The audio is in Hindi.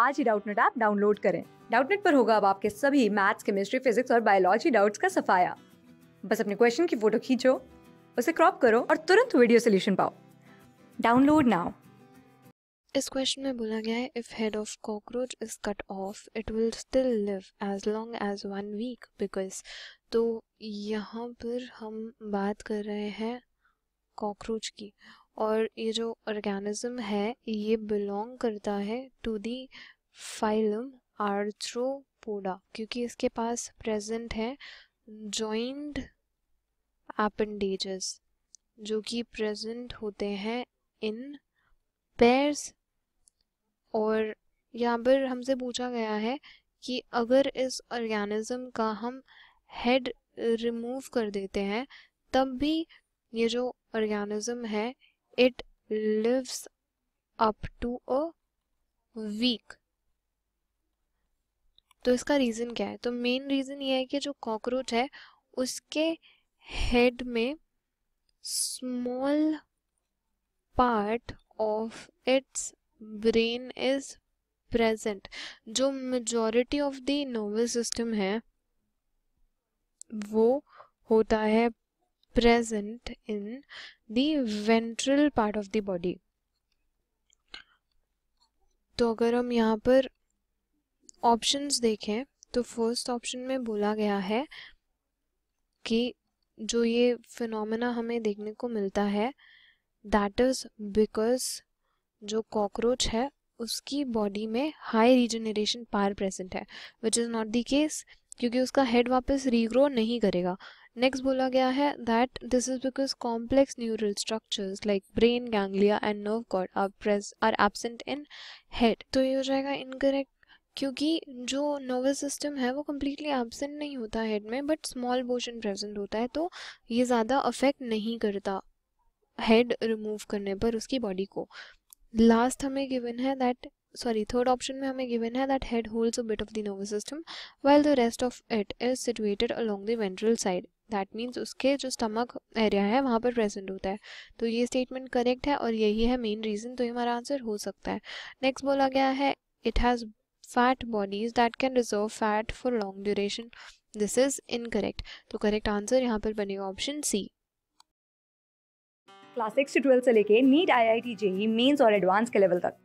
आज ही डाउटनेट ऐप डाउनलोड करें डाउटनेट पर होगा अब आपके सभी मैथ्स केमिस्ट्री फिजिक्स और बायोलॉजी डाउट्स का सफाया बस अपने क्वेश्चन की फोटो खींचो उसे क्रॉप करो और तुरंत वीडियो सोल्यूशन पाओ डाउनलोड नाउ इस क्वेश्चन में बोला गया है if head of cockroach is cut off it will still live as long as one week because तो यहाँ पर हम बात कर रहे हैं कॉकरोच की और ये जो ऑर्गेनिज्म है ये बिलोंग करता है टू दी फाइलम आर्थ्रोपोडा क्योंकि इसके पास प्रेजेंट है जॉइंट एपेंडेजेस जो कि प्रेजेंट होते हैं इन पेयर्स और यहाँ पर हमसे पूछा गया है कि अगर इस ऑर्गेनिज्म का हम हेड रिमूव कर देते हैं तब भी ये जो ऑर्गेनिज्म है it lives up to a week तो इसका रीज़न क्या है तो मेन रीज़न ये है कि जो कॉकरोच है उसके हेड में small part of its brain is present जो majority of the nervous system है वो होता है present in the ventral part of the body तो अगर हम यहाँ पर ऑप्शंस देखें तो फर्स्ट ऑप्शन में बोला गया है कि जो ये फिनोमेना हमें देखने को मिलता है दैट इज़ बिकॉज जो कॉकरोच है उसकी बॉडी में हाई रिजनरेशन पावर प्रेजेंट है which is not the case क्योंकि उसका हेड वापस रीग्रो नहीं करेगा नेक्स्ट बोला गया है that this is because complex neural structures like brain ganglia and nerve cord are press are absent in head तो ये हो जाएगा इनकरेक्ट क्योंकि जो नर्वस सिस्टम है वो कम्प्लीटली एबसेंट नहीं होता हेड में बट स्मॉल पोर्शन प्रेजेंट होता है तो ये ज़्यादा अफेक्ट नहीं करता हेड रिमूव करने पर उसकी बॉडी को लास्ट हमें गिवन है that sorry third option mein hame given hai that head holds a bit of the nervous system while the rest of it is situated along the ventral side that means उसके जो स्टमक एरिया है वहाँ पर प्रेजेंट होता है तो ये स्टेटमेंट करेक्ट है और यही है मेन रीज़न तो ये हमारा आंसर हो सकता है नेक्स्ट बोला गया है it has fat bodies that can reserve fat for long duration this is incorrect तो करेक्ट आंसर यहाँ पर बनेगा ऑप्शन सी क्लास सिक्स से ट्वेल्थ से लेके NEET I I T JEE mains और एडवांस के लेवल तक